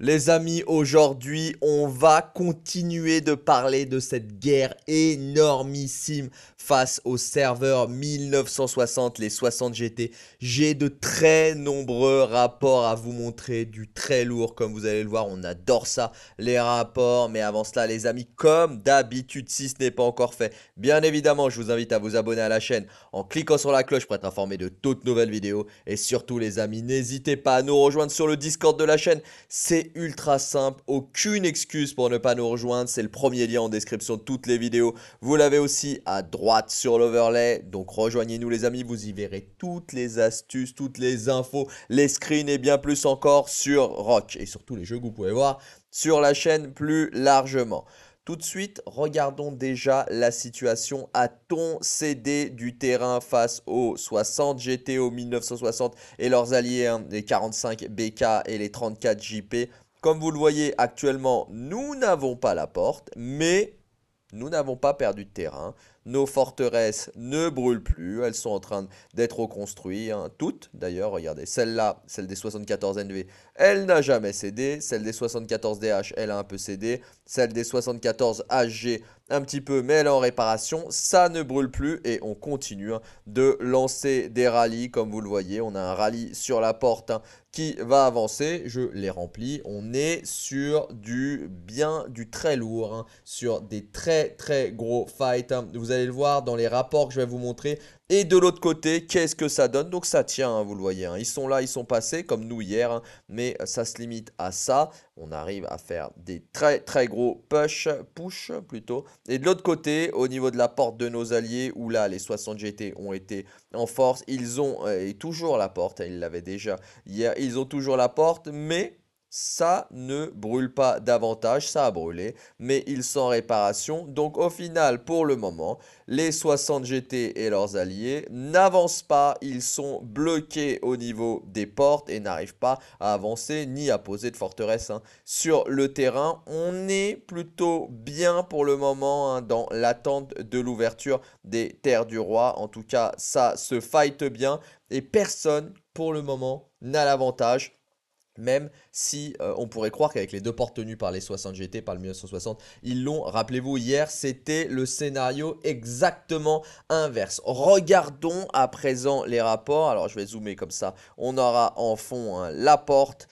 Les amis, aujourd'hui, on va continuer de parler de cette guerre énormissime face au serveur 1960, les 60 GT. J'ai de très nombreux rapports à vous montrer, du très lourd, comme vous allez le voir, on adore ça, les rapports. Mais avant cela, les amis, comme d'habitude, si ce n'est pas encore fait, bien évidemment, je vous invite à vous abonner à la chaîne en cliquant sur la cloche pour être informé de toutes nouvelles vidéos. Et surtout, les amis, n'hésitez pas à nous rejoindre sur le Discord de la chaîne. C'est ultra simple, aucune excuse pour ne pas nous rejoindre, c'est le premier lien en description de toutes les vidéos. Vous l'avez aussi à droite sur l'overlay, donc rejoignez-nous les amis, vous y verrez toutes les astuces, toutes les infos, les screens et bien plus encore sur Rock et surtout les jeux que vous pouvez voir sur la chaîne plus largement. Tout de suite, regardons déjà la situation. A-t-on cédé du terrain face aux 60 GTO 1960 et leurs alliés, hein, les 45 BK et les 34 JP Comme vous le voyez actuellement, nous n'avons pas la porte, mais nous n'avons pas perdu de terrain. Nos forteresses ne brûlent plus, elles sont en train d'être reconstruites, hein. toutes d'ailleurs, regardez, celle-là, celle des 74 NV, elle n'a jamais cédé, celle des 74 DH, elle a un peu cédé, celle des 74 HG, un petit peu, mais elle est en réparation. Ça ne brûle plus et on continue hein, de lancer des rallyes. Comme vous le voyez, on a un rallye sur la porte hein, qui va avancer. Je les remplis. On est sur du bien, du très lourd, hein, sur des très très gros fights. Vous allez le voir dans les rapports que je vais vous montrer. Et de l'autre côté, qu'est-ce que ça donne Donc ça tient, vous le voyez. Ils sont là, ils sont passés, comme nous hier, mais ça se limite à ça. On arrive à faire des très très gros push, push plutôt, et de l'autre côté, au niveau de la porte de nos alliés, où là, les 60 GT ont été en force, ils ont euh, toujours la porte, hein, ils l'avaient déjà hier, ils ont toujours la porte, mais ça ne brûle pas davantage, ça a brûlé, mais ils sont en réparation. Donc au final, pour le moment, les 60 GT et leurs alliés n'avancent pas, ils sont bloqués au niveau des portes et n'arrivent pas à avancer ni à poser de forteresse hein. sur le terrain. On est plutôt bien pour le moment hein, dans l'attente de l'ouverture des terres du roi. En tout cas, ça se fight bien et personne pour le moment n'a l'avantage même si euh, on pourrait croire qu'avec les deux portes tenues par les 60 GT, par le 1960, ils l'ont. Rappelez-vous, hier, c'était le scénario exactement inverse. Regardons à présent les rapports. Alors, je vais zoomer comme ça. On aura en fond hein, la porte.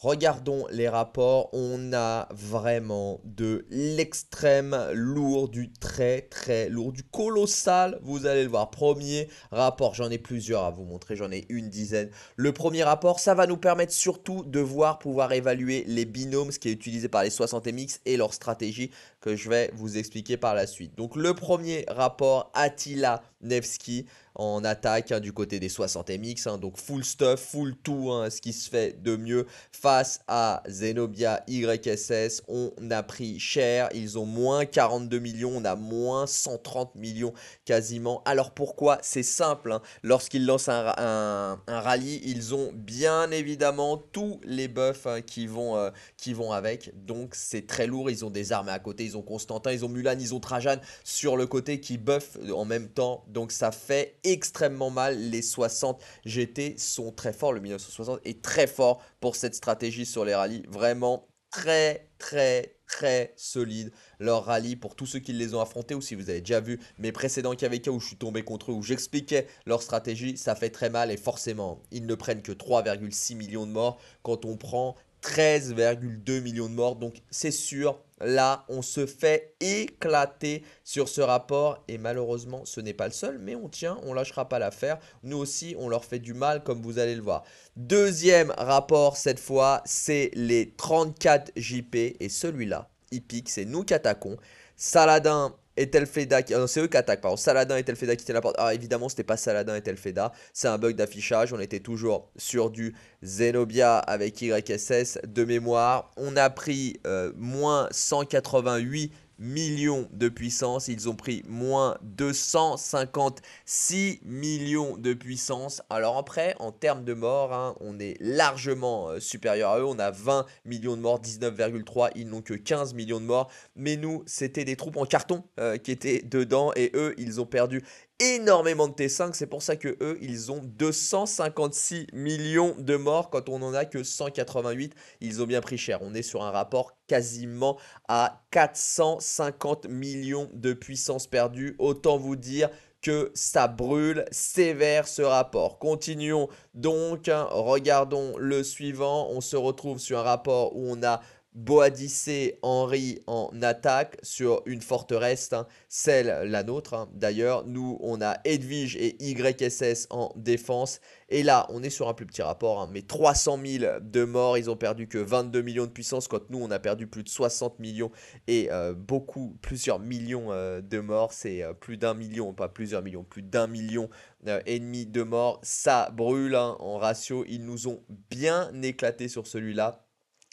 Regardons les rapports, on a vraiment de l'extrême lourd, du très très lourd, du colossal, vous allez le voir. Premier rapport, j'en ai plusieurs à vous montrer, j'en ai une dizaine. Le premier rapport, ça va nous permettre surtout de voir, pouvoir évaluer les binômes, ce qui est utilisé par les 60MX et leur stratégie que je vais vous expliquer par la suite. Donc le premier rapport, Attila Nevsky, en attaque hein, du côté des 60MX. Hein. donc full stuff, full tout, hein, ce qui se fait de mieux. Face à Zenobia YSS, on a pris cher. Ils ont moins 42 millions, on a moins 130 millions quasiment. Alors pourquoi C'est simple. Lorsqu'ils lancent un, rallye, ils ont bien évidemment tous les buffs qui, vont, euh, qui vont avec. Donc c'est très lourd. Ils ont des armes à côté, ils ont Constantin, ils ont Mulan, ils ont Trajan sur le côté qui buff en même temps. Donc ça fait extrêmement mal les 60 GT sont très forts le 1960 est très fort pour cette stratégie sur les rallyes vraiment très très très solide leur rallye pour tous ceux qui les ont affrontés ou si vous avez déjà vu mes précédents KVK où je suis tombé contre eux où j'expliquais leur stratégie ça fait très mal et forcément ils ne prennent que 3,6 millions de morts quand on prend 13,2 millions de morts. Donc c'est sûr, là, on se fait éclater sur ce rapport. Et malheureusement, ce n'est pas le seul, mais on tient, on lâchera pas l'affaire. Nous aussi, on leur fait du mal, comme vous allez le voir. Deuxième rapport, cette fois, c'est les 34 JP. Et celui-là, pique c'est nous qui attaquons. Saladin et Telfeda qui... non, euh, c'est eux qui attaquent, pardon. Saladin et Telfeda qui tiennent la porte. Ah, évidemment, c'était pas Saladin et Telfeda. C'est un bug d'affichage. On était toujours sur du Zenobia avec YSS de mémoire. On a pris euh, moins 188 millions de puissance. Ils ont pris moins 256 millions de puissance. Alors après, en termes de morts, hein, on est largement euh, supérieur à eux. On a 20 millions de morts, 19,3. Ils n'ont que 15 millions de morts. Mais nous, c'était des troupes en carton euh, qui étaient dedans. Et eux, ils ont perdu énormément de T5. C'est pour ça que eux, ils ont 256 millions de morts quand on n'en a que 188. Ils ont bien pris cher. On est sur un rapport quasiment à 450 millions de puissance perdue. Autant vous dire que ça brûle sévère ce rapport. Continuons donc, hein. regardons le suivant. On se retrouve sur un rapport où on a Boadice Henri en attaque sur une forteresse, hein, celle la nôtre hein. d'ailleurs. Nous, on a Edwige et YSS en défense. Et là, on est sur un plus petit rapport, hein, mais 300 000 de morts, ils ont perdu que 22 millions de puissance, quand nous, on a perdu plus de 60 millions et euh, beaucoup, plusieurs millions euh, de morts. C'est euh, plus d'un million, pas plusieurs millions, plus d'un million et demi de morts. Ça brûle en ratio. Ils nous ont bien éclaté sur celui-là.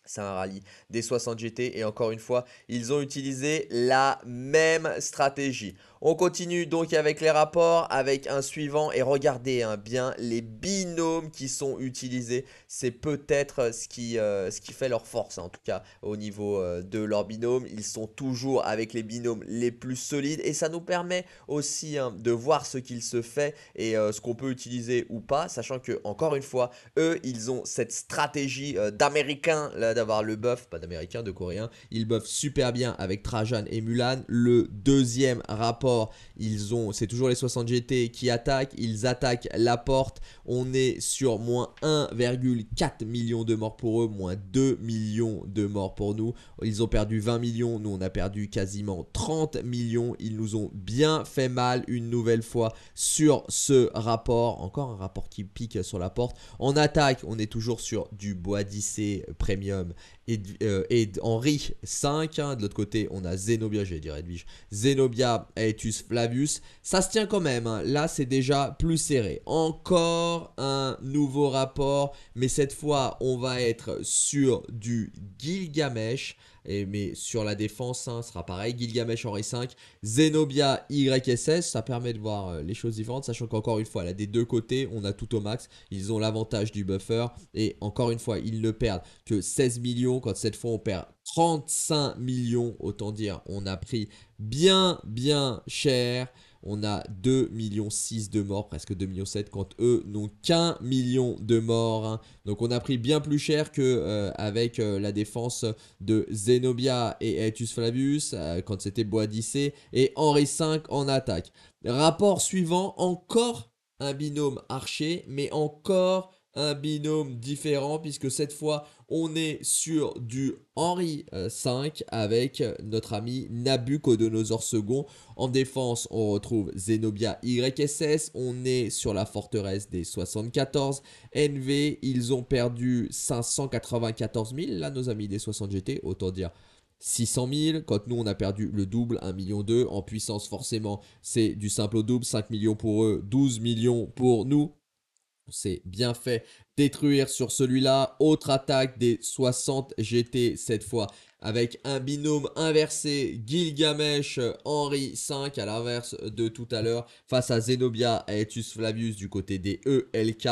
C'est un rallye des 60 GT et encore une fois, ils ont utilisé la même stratégie. On continue donc avec les rapports, avec un suivant. Et regardez hein, bien les binômes qui sont utilisés. C'est peut-être euh, ce, qui, euh, ce qui fait leur force, en tout cas au niveau euh, de leur binôme. Ils sont toujours avec les binômes les plus solides. Et ça nous permet aussi hein, de voir ce qu'il se fait et ce qu'on peut utiliser ou pas. Sachant que, encore une fois, eux, ils ont cette stratégie d'américain, d'avoir le buff, pas d'américain, de coréen. Ils buffent super bien avec Trajan et Mulan. Le deuxième rapport ils ont, c'est toujours les 60 GT qui attaquent. Ils attaquent la porte. On est sur moins 1,4 million de morts pour eux, moins 2 millions de morts pour nous. Ils ont perdu 20 millions. Nous, on a perdu quasiment 30 millions. Ils nous ont bien fait mal une nouvelle fois sur ce rapport. Encore un rapport qui pique sur la porte. En attaque, on est toujours sur du bois Premium et, euh, Henri 5. Hein, de l'autre côté, on a Zenobia, vais dire Edwige. Zenobia Flavius. Ça se tient quand même, hein. là c'est déjà plus serré. Encore un nouveau rapport, mais cette fois on va être sur du Gilgamesh mais sur la défense, hein, ce sera pareil. Gilgamesh Henry 5, Zenobia YSS. Ça permet de voir euh, les choses différentes, sachant qu'encore une fois, là, des deux côtés, on a tout au max. Ils ont l'avantage du buffer. Et encore une fois, ils ne perdent que 16 millions quand cette fois on perd 35 millions. Autant dire, on a pris bien, bien cher on a 2 millions 6 de morts, presque 2,7 millions quand eux n'ont qu'un million de morts. Hein. Donc on a pris bien plus cher que euh, avec euh, la défense de Zenobia et Aetus Flavius euh, quand c'était Boadice et Henri V en attaque. Rapport suivant, encore un binôme archer, mais encore un binôme différent puisque cette fois on est sur du Henri V euh, avec notre ami Nabucodonosor II. En défense, on retrouve Zenobia YSS. On est sur la forteresse des 74. NV, ils ont perdu 594 000, là, nos amis des 60 GT. Autant dire 600 000, quand nous on a perdu le double, 1 million 2, en puissance forcément c'est du simple au double, 5 millions pour eux, 12 millions pour nous, s'est bien fait. Détruire sur celui-là. Autre attaque des 60 GT cette fois. Avec un binôme inversé. Gilgamesh, Henri V à l'inverse de tout à l'heure. Face à Zenobia et Etus Flavius du côté des ELK.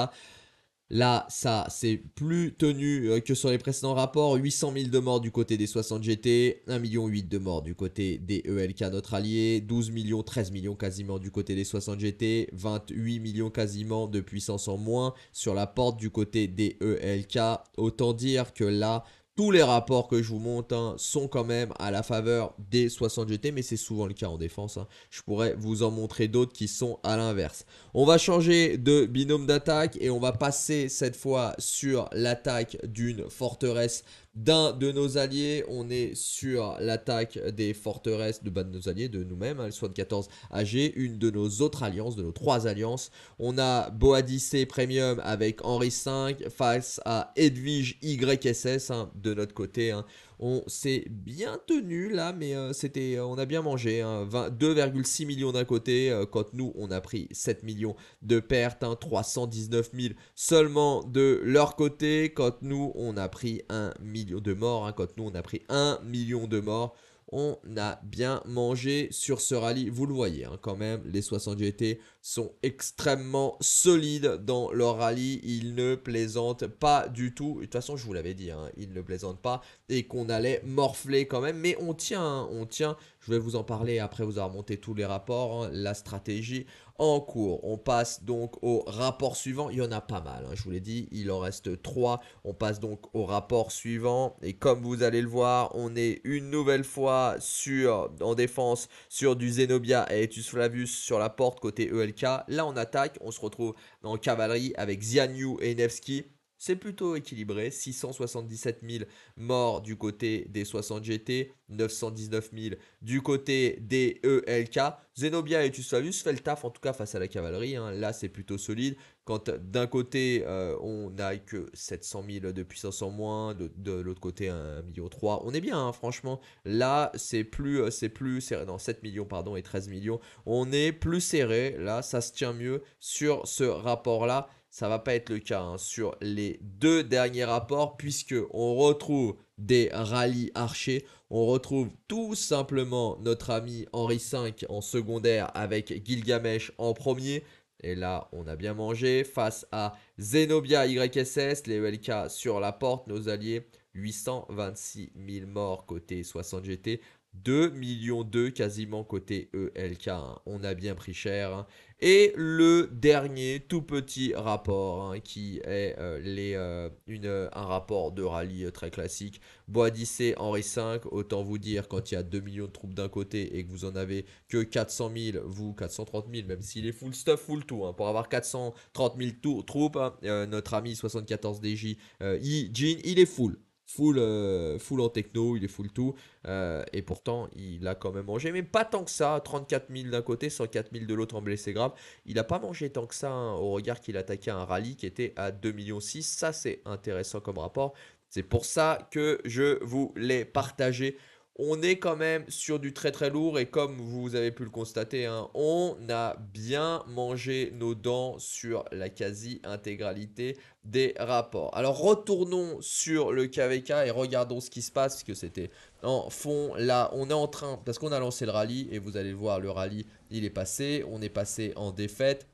Là, ça, c'est plus tenu euh, que sur les précédents rapports. 800 000 de morts du côté des 60 GT, 1 million 8 de morts du côté des ELK, notre allié, 12 millions, 13 millions quasiment du côté des 60 GT, 28 millions quasiment de puissance en moins sur la porte du côté des ELK. Autant dire que là, tous les rapports que je vous montre hein, sont quand même à la faveur des 60 GT, mais c'est souvent le cas en défense. Hein. Je pourrais vous en montrer d'autres qui sont à l'inverse. On va changer de binôme d'attaque et on va passer cette fois sur l'attaque d'une forteresse d'un de nos alliés. On est sur l'attaque des forteresses de, bas de nos alliés, de nous-mêmes, le de 74 AG, une de nos autres alliances, de nos trois alliances. On a Boadice Premium avec Henri V face à Edwige YSS hein, de notre côté. Hein. On s'est bien tenu là, mais euh, c'était, euh, on a bien mangé. 2,6 hein. millions d'un côté, euh, quand nous, on a pris 7 millions de pertes, 319 hein. 000 seulement de leur côté, quand nous, on a pris 1 million de morts, hein. quand nous, on a pris 1 million de morts. On a bien mangé sur ce rallye, vous le voyez quand même, les 60 GT sont extrêmement solides dans leur rallye. Ils ne plaisantent pas du tout. De toute façon, je vous l'avais dit, hein, ils ne plaisantent pas et qu'on allait morfler quand même. Mais on tient, hein, on tient. Je vais vous en parler après vous avoir monté tous les rapports, hein, la stratégie en cours. On passe donc au rapport suivant. Il y en a pas mal, je vous l'ai dit, il en reste 3. On passe donc au rapport suivant. Et comme vous allez le voir, on est une nouvelle fois sur, en défense sur du Zenobia et Etus Flavius sur la porte côté EL Là, on attaque, on se retrouve dans cavalerie avec Xianyu et Nevsky c'est plutôt équilibré. 677 000 morts du côté des 60 GT, 919 000 du côté des ELK. Zenobia et Tuslavius fait le taf en tout cas face à la cavalerie. Hein. Là, c'est plutôt solide. Quand d'un côté, euh, on n'a que 700 000 de puissance en moins, de, l'autre côté, un million 3. On est bien, hein, franchement. Là, c'est plus, euh, c'est plus, serré. non, 7 millions, pardon, et 13 millions. On est plus serré. Là, ça se tient mieux sur ce rapport-là. Ça va pas être le cas hein, sur les deux derniers rapports puisque on retrouve des rallyes archers, on retrouve tout simplement notre ami Henri V en secondaire avec Gilgamesh en premier. Et là, on a bien mangé face à Zenobia YSS, les ELK sur la porte, nos alliés. 826 000 morts côté 60 GT, 2 millions 2 quasiment côté ELK. Hein. On a bien pris cher. Hein. Et le dernier tout petit rapport hein, qui est euh, les, euh, une, euh, un rapport de rallye très classique. Boadice Henri V, autant vous dire quand il y a 2 millions de troupes d'un côté et que vous en avez que 400 000, vous 430 000, même s'il est full stuff, full tout. pour avoir 430 000 troupes, notre ami 74DJ, Jean il est full. Euh, full, en techno, il est full tout. Euh, et pourtant, il a quand même mangé, mais pas tant que ça. 34 000 d'un côté, 104 000 de l'autre en blessé grave. Il n'a pas mangé tant que ça hein, au regard qu'il attaquait un rallye qui était à 2 ,6 millions. Ça, c'est intéressant comme rapport. C'est pour ça que je vous l'ai partagé on est quand même sur du très très lourd et comme vous avez pu le constater, hein, on a bien mangé nos dents sur la quasi-intégralité des rapports. Alors retournons sur le KVK et regardons ce qui se passe, parce que c'était en fond là, on est en train, parce qu'on a lancé le rallye et vous allez voir, le rallye il est passé, on est passé en défaite,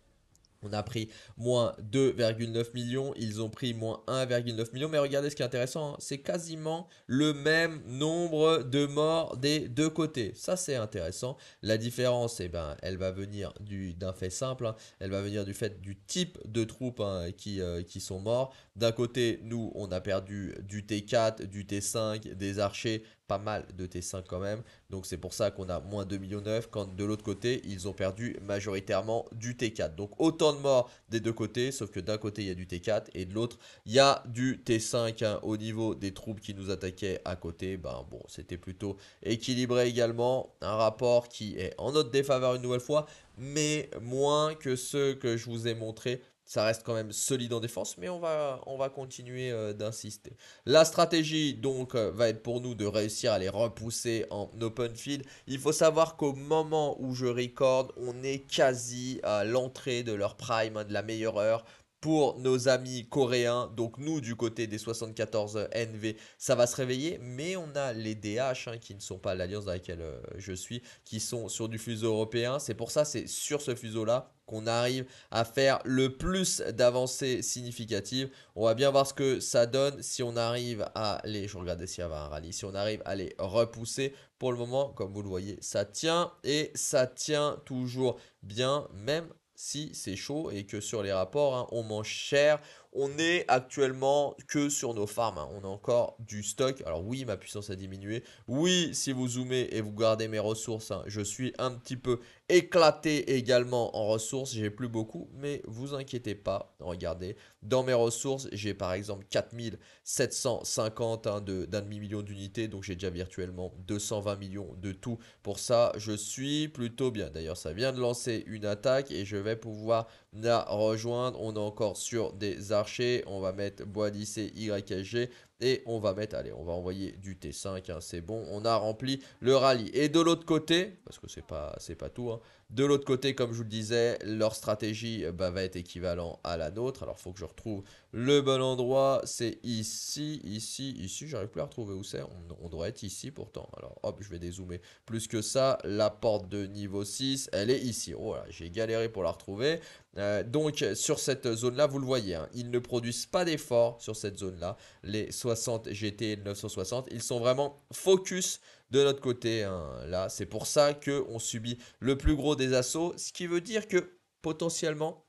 on a pris moins 2,9 millions, ils ont pris moins 1,9 millions. Mais regardez ce qui est intéressant, hein, c'est quasiment le même nombre de morts des deux côtés. Ça c'est intéressant. La différence, eh ben, elle va venir d'un fait simple, hein. elle va venir du fait du type de troupes hein, qui, euh, qui sont morts. D'un côté, nous, on a perdu du T4, du T5, des archers, pas mal de T5 quand même. Donc c'est pour ça qu'on a moins 2,9 millions 9 quand de l'autre côté, ils ont perdu majoritairement du T4. Donc autant de morts des deux côtés, sauf que d'un côté, il y a du T4 et de l'autre, il y a du T5 hein, au niveau des troupes qui nous attaquaient à côté. Ben bon, c'était plutôt équilibré également. Un rapport qui est en notre défaveur une nouvelle fois, mais moins que ceux que je vous ai montrés ça reste quand même solide en défense, mais on va, on va continuer euh, d'insister. La stratégie, donc, euh, va être pour nous de réussir à les repousser en open field. Il faut savoir qu'au moment où je record, on est quasi à l'entrée de leur prime, hein, de la meilleure heure pour nos amis coréens. Donc nous, du côté des 74 NV, ça va se réveiller. Mais on a les DH, hein, qui ne sont pas l'alliance dans laquelle euh, je suis, qui sont sur du fuseau européen. C'est pour ça, c'est sur ce fuseau-là qu'on arrive à faire le plus d'avancées significatives. On va bien voir ce que ça donne si on arrive à les... Je regarde s'il y un rallye. Si on arrive à les repousser, pour le moment, comme vous le voyez, ça tient et ça tient toujours bien, même si c'est chaud et que sur les rapports, hein, on mange cher, on est actuellement que sur nos farms. Hein. On a encore du stock. Alors oui, ma puissance a diminué. Oui, si vous zoomez et vous gardez mes ressources, hein, je suis un petit peu éclaté également en ressources. J'ai plus beaucoup, mais vous inquiétez pas. Regardez, dans mes ressources, j'ai par exemple 4750 hein, d'un demi-million d'unités. Donc j'ai déjà virtuellement 220 millions de tout. Pour ça, je suis plutôt bien. D'ailleurs, ça vient de lancer une attaque et je vais pouvoir a rejoindre. On est encore sur des archers. On va mettre bois lycée YSG. Et on va mettre, allez, on va envoyer du T5, hein, c'est bon. On a rempli le rallye. Et de l'autre côté, parce que c'est pas, pas tout, hein, de l'autre côté, comme je vous le disais, leur stratégie euh, bah, va être équivalente à la nôtre. Alors, il faut que je retrouve le bon endroit. C'est ici, ici, ici. J'arrive plus à retrouver où c'est. On, doit être ici pourtant. Alors, hop, je vais dézoomer plus que ça. La porte de niveau 6, elle est ici. Oh j'ai galéré pour la retrouver. Euh, donc, sur cette zone-là, vous le voyez, hein, ils ne produisent pas d'efforts sur cette zone-là. Les 60 GT 960, ils sont vraiment focus de notre côté. Hein. là, c'est pour ça qu'on subit le plus gros des assauts, ce qui veut dire que potentiellement,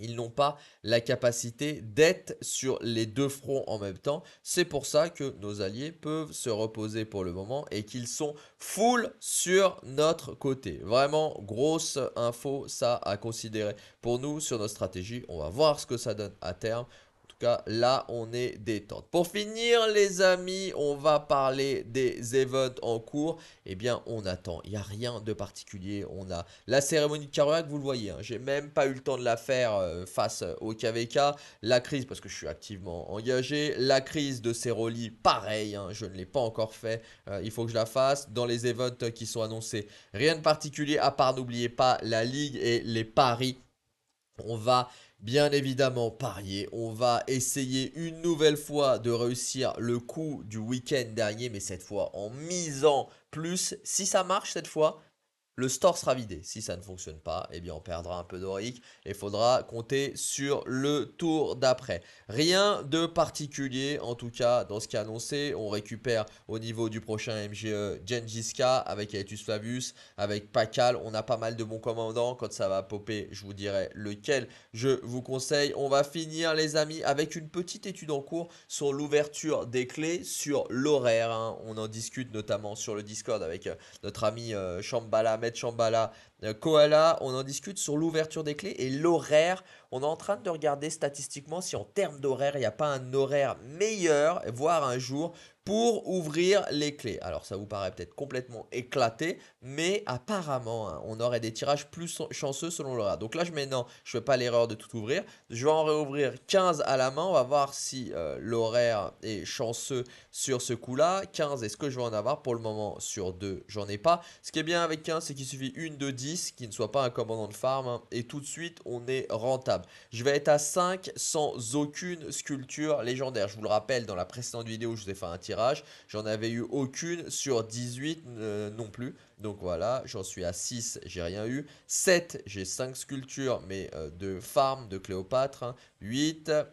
ils n'ont pas la capacité d'être sur les deux fronts en même temps. C'est pour ça que nos alliés peuvent se reposer pour le moment et qu'ils sont full sur notre côté. Vraiment, grosse info, ça à considérer pour nous sur notre stratégie. On va voir ce que ça donne à terme cas, là, on est détente. Pour finir, les amis, on va parler des events en cours. Eh bien, on attend. Il n'y a rien de particulier. On a la cérémonie de que vous le voyez. Hein. J'ai même pas eu le temps de la faire euh, face au KVK. La crise, parce que je suis activement engagé. La crise de Seroli, pareil. Hein. je ne l'ai pas encore fait. Euh, il faut que je la fasse. Dans les events qui sont annoncés, rien de particulier à part, n'oubliez pas, la ligue et les paris. On va Bien évidemment, parier. On va essayer une nouvelle fois de réussir le coup du week-end dernier, mais cette fois en misant plus. Si ça marche cette fois, le store sera vidé. Si ça ne fonctionne pas, eh bien on perdra un peu d'oric et il faudra compter sur le tour d'après. Rien de particulier en tout cas dans ce qui est annoncé. On récupère au niveau du prochain MGE euh, Genjiska avec Aetus Flavius, avec Pacal. On a pas mal de bons commandants. Quand ça va popper, je vous dirai lequel je vous conseille. On va finir les amis avec une petite étude en cours sur l'ouverture des clés sur l'horaire. Hein. On en discute notamment sur le Discord avec euh, notre ami euh, Chambala, euh, Koala, on en discute sur l'ouverture des clés et l'horaire. On est en train de regarder statistiquement si en termes d'horaire, il n'y a pas un horaire meilleur, voire un jour pour ouvrir les clés. Alors ça vous paraît peut-être complètement éclaté, mais apparemment, hein, on aurait des tirages plus chanceux selon l'horaire Donc là, je maintenant, je ne fais pas l'erreur de tout ouvrir. Je vais en réouvrir 15 à la main. On va voir si euh, l'horaire est chanceux sur ce coup-là. 15, est-ce que je vais en avoir Pour le moment, sur 2, j'en ai pas. Ce qui est bien avec 15, c'est qu'il suffit une de 10 qui ne soit pas un commandant de farm. Hein, et tout de suite, on est rentable. Je vais être à 5 sans aucune sculpture légendaire. Je vous le rappelle, dans la précédente vidéo, je vous ai fait un tir J'en avais eu aucune sur 18 euh, non plus. Donc voilà, j'en suis à 6, j'ai rien eu. 7, j'ai 5 sculptures, mais euh, de farm, de Cléopâtre. 8, hein.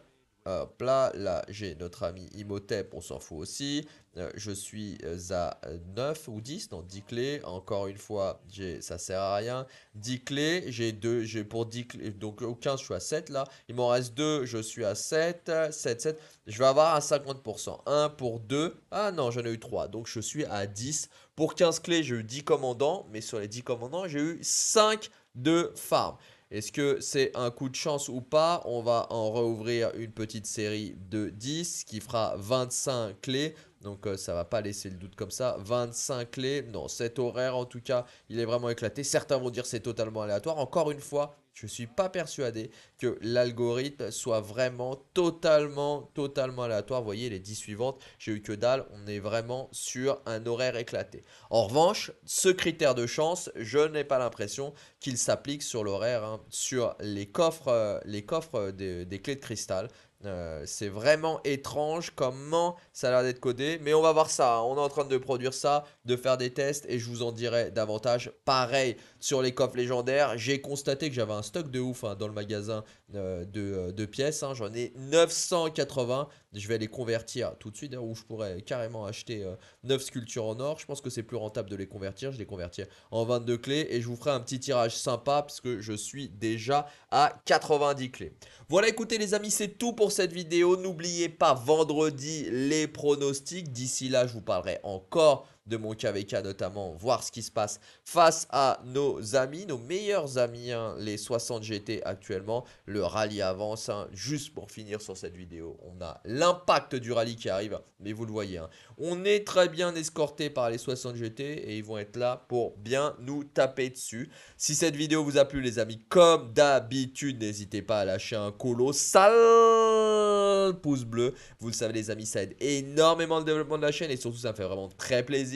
Hop là, là j'ai notre ami Imhotep, on s'en fout aussi. Euh, je suis euh, à 9 ou 10, non 10 clés, encore une fois, ça ne sert à rien, 10 clés, j'ai 2, j'ai pour 10 clés, donc au 15 je suis à 7 là, il m'en reste 2, je suis à 7, 7, 7, je vais avoir à 50%, 1 pour 2, ah non j'en ai eu 3, donc je suis à 10, pour 15 clés j'ai eu 10 commandants, mais sur les 10 commandants j'ai eu 5 de farm. Est-ce que c'est un coup de chance ou pas On va en rouvrir une petite série de 10 qui fera 25 clés. Donc ça euh, ça va pas laisser le doute comme ça. 25 clés, non, cet horaire en tout cas, il est vraiment éclaté. Certains vont dire c'est totalement aléatoire. Encore une fois, je ne suis pas persuadé que l'algorithme soit vraiment totalement, totalement aléatoire. Vous voyez, les 10 suivantes, j'ai eu que dalle. On est vraiment sur un horaire éclaté. En revanche, ce critère de chance, je n'ai pas l'impression qu'il s'applique sur l'horaire, hein, sur les coffres, euh, les coffres des clés de cristal. Euh, c'est vraiment étrange comment ça a l'air d'être codé. Mais on va voir ça. Hein. On est en train de produire ça, de faire des tests et je vous en dirai davantage. Pareil sur les coffres légendaires. J'ai constaté que j'avais un stock de ouf hein, dans le magasin euh, euh, de, pièces. Hein. J'en ai 980. Je vais les convertir tout de suite où je pourrais carrément acheter 9 sculptures en or. Je pense que c'est plus rentable de les convertir. Je les convertis en 22 clés et je vous ferai un petit tirage sympa puisque je suis déjà à 90 clés. Voilà, écoutez les amis, c'est tout pour cette vidéo. N'oubliez pas vendredi les pronostics. D'ici là, je vous parlerai encore de mon KVK notamment, voir ce qui se passe face à nos amis, nos meilleurs amis, hein, les 60 GT actuellement. Le rallye avance, hein. juste pour finir sur cette vidéo, on a l'impact du rallye qui arrive, mais vous le voyez, hein. on est très bien escorté par les 60 GT et ils vont être là pour bien nous taper dessus. Si cette vidéo vous a plu les amis, comme d'habitude, n'hésitez pas à lâcher un colossal pouce bleu. Vous le savez les amis, ça aide énormément le développement de la chaîne et surtout ça me fait vraiment très plaisir